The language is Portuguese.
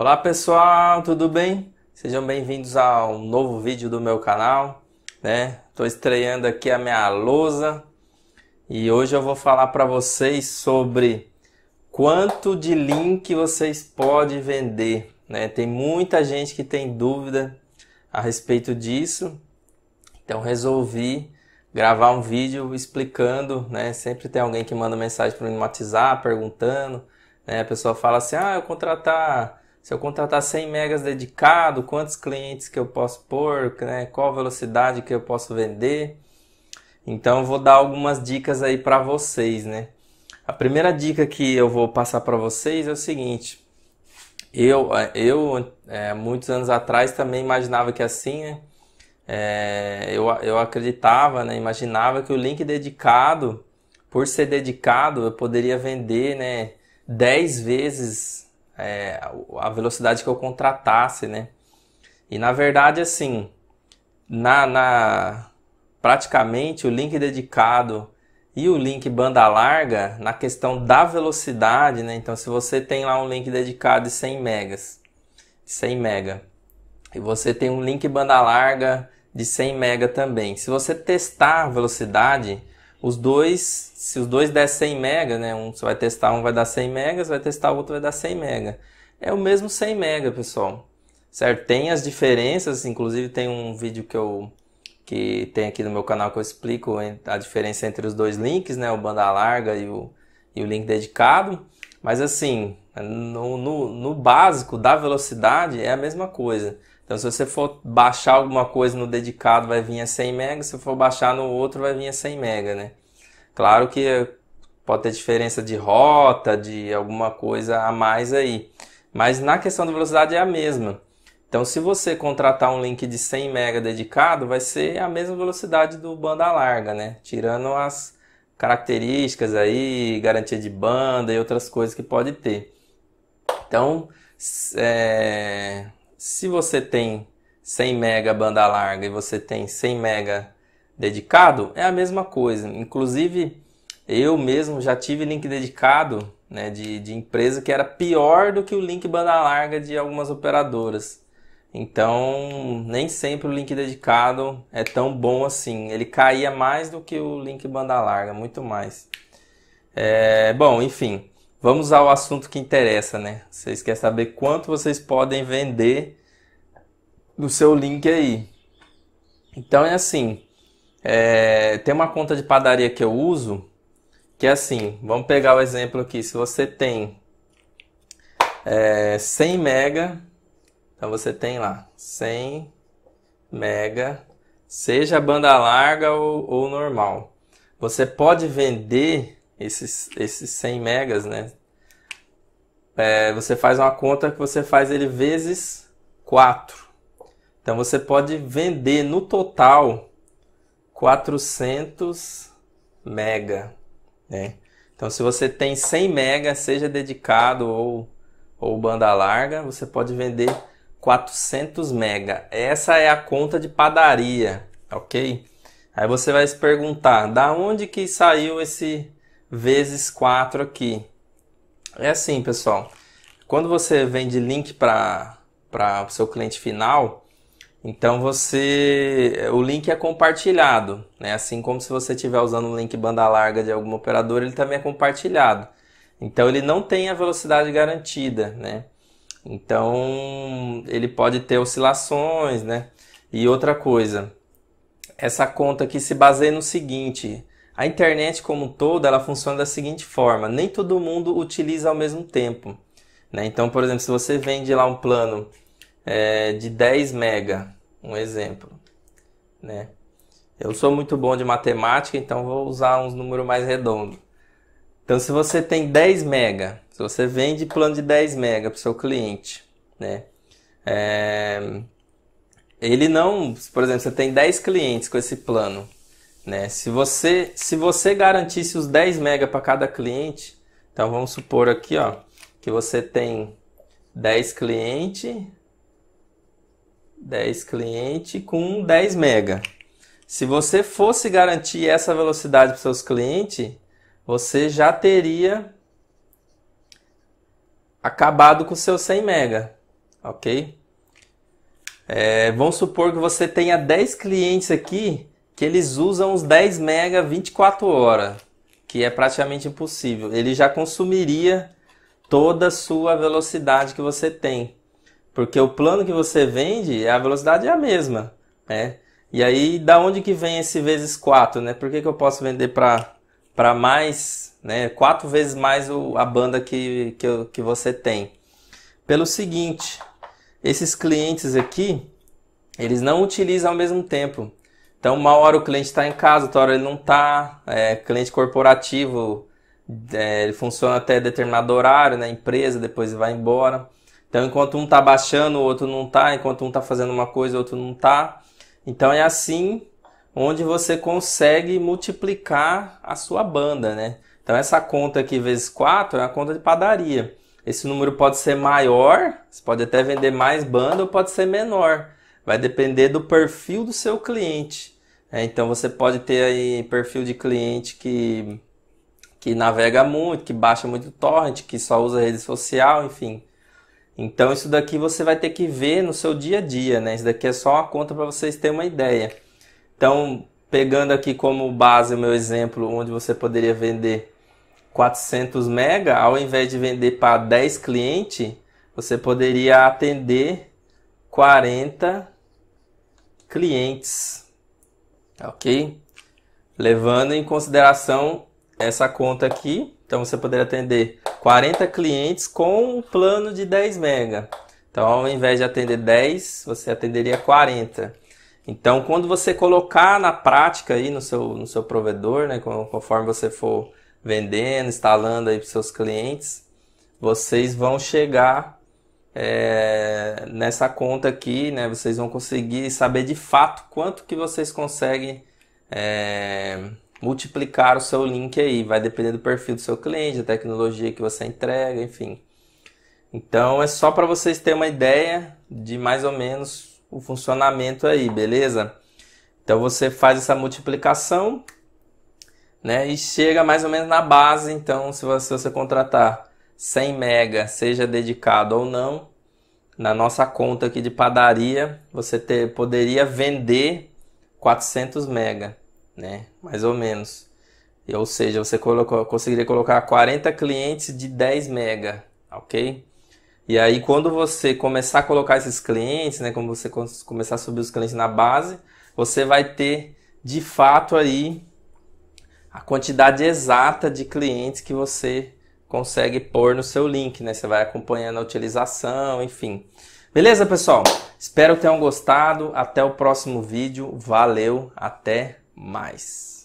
Olá pessoal, tudo bem? Sejam bem-vindos a um novo vídeo do meu canal, né? Estou estreando aqui a minha lousa e hoje eu vou falar para vocês sobre quanto de link vocês podem vender, né? Tem muita gente que tem dúvida a respeito disso, então resolvi gravar um vídeo explicando, né? Sempre tem alguém que manda mensagem para mim no WhatsApp perguntando, né? A pessoa fala assim, ah, eu contratar se eu contratar 100 megas dedicado, quantos clientes que eu posso pôr, né? qual velocidade que eu posso vender. Então vou dar algumas dicas aí para vocês, né? A primeira dica que eu vou passar para vocês é o seguinte: eu, é, eu é, muitos anos atrás também imaginava que assim, né? É, eu, eu acreditava, né? Imaginava que o link dedicado, por ser dedicado, eu poderia vender, né? 10 vezes é, a velocidade que eu contratasse, né? E na verdade, assim, na, na praticamente o link dedicado e o link banda larga na questão da velocidade, né? Então, se você tem lá um link dedicado de 100 megas, 100 mega, e você tem um link banda larga de 100 mega também. Se você testar a velocidade, os dois, se os dois der 100 mega, né? Um você vai testar, um vai dar 100 megas, vai testar o outro vai dar 100 mega. É o mesmo 100 mega, pessoal. Certo? Tem as diferenças, inclusive tem um vídeo que eu que tem aqui no meu canal que eu explico a diferença entre os dois links, né? O banda larga e o, e o link dedicado. Mas assim, no, no, no básico da velocidade é a mesma coisa. Então, se você for baixar alguma coisa no dedicado, vai vir a 100 MB, se for baixar no outro, vai vir a 100 mega, né? Claro que pode ter diferença de rota, de alguma coisa a mais aí, mas na questão da velocidade é a mesma. Então, se você contratar um link de 100 mega dedicado, vai ser a mesma velocidade do banda larga, né? Tirando as características aí, garantia de banda e outras coisas que pode ter. Então, é se você tem 100 mega banda larga e você tem 100 mega dedicado, é a mesma coisa. Inclusive, eu mesmo já tive link dedicado né, de, de empresa que era pior do que o link banda larga de algumas operadoras. Então, nem sempre o link dedicado é tão bom assim. Ele caía mais do que o link banda larga, muito mais. É, bom, enfim. Vamos ao assunto que interessa, né? Vocês querem saber quanto vocês podem vender do seu link aí. Então é assim, é, tem uma conta de padaria que eu uso, que é assim, vamos pegar o exemplo aqui, se você tem é, 100 mega, então você tem lá 100 mega, seja banda larga ou, ou normal. Você pode vender esses, esses 100 megas, né? É, você faz uma conta que você faz ele vezes 4. Então você pode vender no total 400 mega, né? Então se você tem 100 mega, seja dedicado ou, ou banda larga, você pode vender 400 mega. Essa é a conta de padaria, ok? Aí você vai se perguntar, da onde que saiu esse vezes 4 aqui. É assim, pessoal. Quando você vende link para o seu cliente final, então você o link é compartilhado, né? Assim como se você estiver usando um link banda larga de algum operador, ele também é compartilhado. Então ele não tem a velocidade garantida, né? Então ele pode ter oscilações, né? E outra coisa, essa conta aqui se baseia no seguinte: a internet como um todo, ela funciona da seguinte forma, nem todo mundo utiliza ao mesmo tempo. Né? Então, por exemplo, se você vende lá um plano é, de 10 mega, um exemplo, né? Eu sou muito bom de matemática, então vou usar uns números mais redondos. Então, se você tem 10 mega, se você vende plano de 10 mega para o seu cliente, né? É... Ele não, por exemplo, você tem 10 clientes com esse plano. Né? Se, você, se você garantisse os 10 mega para cada cliente, então vamos supor aqui ó, que você tem 10 clientes, 10 clientes com 10 mega. Se você fosse garantir essa velocidade para seus clientes, você já teria acabado com seus 100 mega, ok? É, vamos supor que você tenha 10 clientes aqui que eles usam os 10 mega 24 horas, que é praticamente impossível. Ele já consumiria toda a sua velocidade que você tem, porque o plano que você vende, a velocidade é a mesma, né? E aí, da onde que vem esse vezes 4, né? Por que, que eu posso vender para para mais, né, quatro vezes mais o, a banda que, que, que você tem. Pelo seguinte, esses clientes aqui, eles não utilizam ao mesmo tempo. Então, uma hora o cliente está em casa, outra hora ele não está. É, cliente corporativo, é, ele funciona até determinado horário na né, empresa, depois vai embora. Então, enquanto um está baixando, o outro não está. Enquanto um está fazendo uma coisa, o outro não está. Então, é assim onde você consegue multiplicar a sua banda, né? Então, essa conta aqui vezes 4 é a conta de padaria. Esse número pode ser maior, você pode até vender mais banda ou pode ser menor vai depender do perfil do seu cliente. É, então você pode ter aí perfil de cliente que, que navega muito, que baixa muito torrent, que só usa rede social, enfim. Então isso daqui você vai ter que ver no seu dia a dia, né? Isso daqui é só uma conta para vocês terem uma ideia. Então, pegando aqui como base o meu exemplo, onde você poderia vender 400 mega, ao invés de vender para 10 clientes, você poderia atender 40 clientes, tá ok? Levando em consideração essa conta aqui, então você poderia atender 40 clientes com um plano de 10 mega. Então, ao invés de atender 10, você atenderia 40. Então, quando você colocar na prática aí no seu, no seu provedor, né, conforme você for vendendo, instalando aí para seus clientes, vocês vão chegar é, nessa conta aqui, né, vocês vão conseguir saber de fato quanto que vocês conseguem é, multiplicar o seu link aí. Vai depender do perfil do seu cliente, da tecnologia que você entrega, enfim. Então é só para vocês terem uma ideia de mais ou menos o funcionamento aí, beleza? Então você faz essa multiplicação, né, e chega mais ou menos na base. Então se você, se você contratar 100 mega, seja dedicado ou não, na nossa conta aqui de padaria, você ter, poderia vender 400 mega, né? Mais ou menos. Ou seja, você colocou, conseguiria colocar 40 clientes de 10 mega, ok? E aí, quando você começar a colocar esses clientes, né, quando você começar a subir os clientes na base, você vai ter de fato aí a quantidade exata de clientes que você consegue pôr no seu link, né? Você vai acompanhando a utilização, enfim. Beleza, pessoal? Espero que tenham gostado. Até o próximo vídeo. Valeu, até mais.